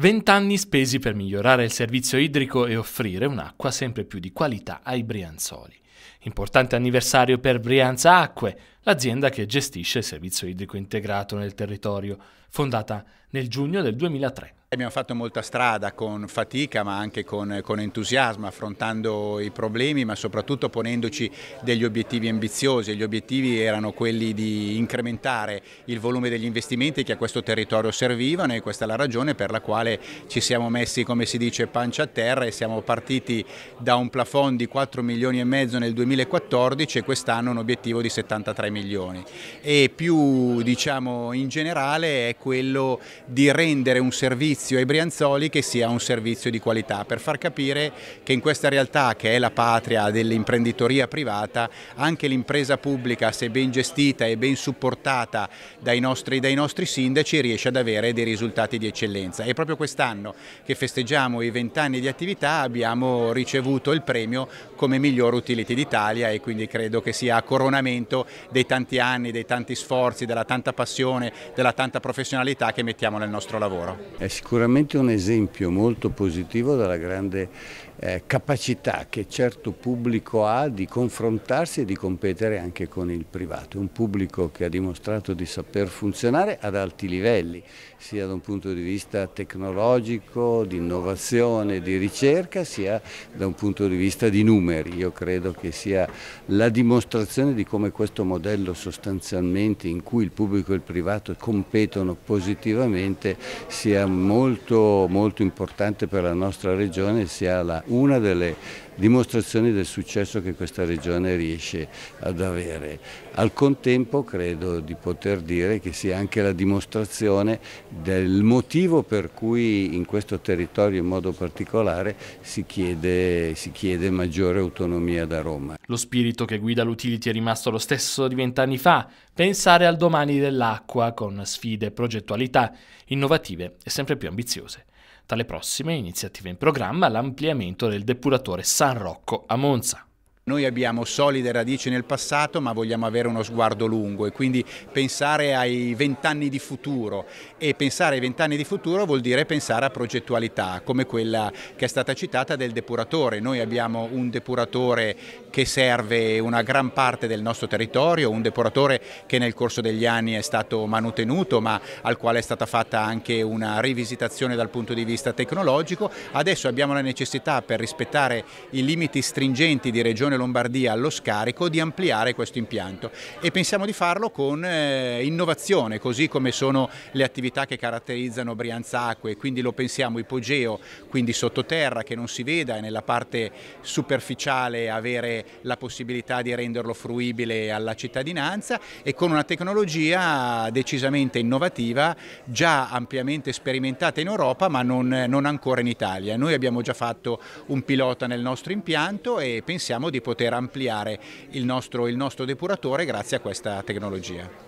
Vent'anni spesi per migliorare il servizio idrico e offrire un'acqua sempre più di qualità ai brianzoli. Importante anniversario per Brianza Acque, l'azienda che gestisce il servizio idrico integrato nel territorio, fondata nel giugno del 2003. Abbiamo fatto molta strada con fatica ma anche con, con, entusiasmo, affrontando i problemi ma soprattutto ponendoci degli obiettivi ambiziosi. Gli obiettivi erano quelli di incrementare il volume degli investimenti che a questo territorio servivano e questa è la ragione per la quale ci siamo messi, come si dice, pancia a terra e siamo partiti da un plafond di 4 milioni e mezzo nel 2014 e quest'anno un obiettivo di 73 milioni milioni e più diciamo in generale è quello di rendere un servizio ai brianzoli che sia un servizio di qualità per far capire che in questa realtà che è la patria dell'imprenditoria privata anche l'impresa pubblica se ben gestita e ben supportata dai nostri, dai nostri sindaci riesce ad avere dei risultati di eccellenza e proprio quest'anno che festeggiamo i vent'anni di attività abbiamo ricevuto il premio come miglior utility d'Italia e quindi credo che sia a coronamento del dei tanti anni, dei tanti sforzi, della tanta passione, della tanta professionalità che mettiamo nel nostro lavoro. È sicuramente un esempio molto positivo della grande eh, capacità che certo pubblico ha di confrontarsi e di competere anche con il privato, un pubblico che ha dimostrato di saper funzionare ad alti livelli, sia da un punto di vista tecnologico, di innovazione, di ricerca, sia da un punto di vista di numeri. Io credo che sia la dimostrazione di come questo modello modello sostanzialmente in cui il pubblico e il privato competono positivamente sia molto, molto importante per la nostra regione, sia la, una delle dimostrazione del successo che questa regione riesce ad avere. Al contempo credo di poter dire che sia anche la dimostrazione del motivo per cui in questo territorio in modo particolare si chiede, si chiede maggiore autonomia da Roma. Lo spirito che guida l'Utility è rimasto lo stesso di vent'anni fa, pensare al domani dell'acqua con sfide e progettualità innovative e sempre più ambiziose. Tra le prossime iniziative in programma l'ampliamento del depuratore San San Rocco a Monza. Noi abbiamo solide radici nel passato ma vogliamo avere uno sguardo lungo e quindi pensare ai vent'anni di futuro e pensare ai vent'anni di futuro vuol dire pensare a progettualità come quella che è stata citata del depuratore. Noi abbiamo un depuratore che serve una gran parte del nostro territorio, un depuratore che nel corso degli anni è stato manutenuto ma al quale è stata fatta anche una rivisitazione dal punto di vista tecnologico. Adesso abbiamo la necessità per rispettare i limiti stringenti di regione Lombardia allo scarico di ampliare questo impianto e pensiamo di farlo con eh, innovazione, così come sono le attività che caratterizzano Brianza Acque, quindi lo pensiamo ipogeo, quindi sottoterra che non si veda e nella parte superficiale avere la possibilità di renderlo fruibile alla cittadinanza e con una tecnologia decisamente innovativa, già ampiamente sperimentata in Europa ma non, non ancora in Italia. Noi abbiamo già fatto un pilota nel nostro impianto e pensiamo di poter ampliare il nostro, il nostro depuratore grazie a questa tecnologia.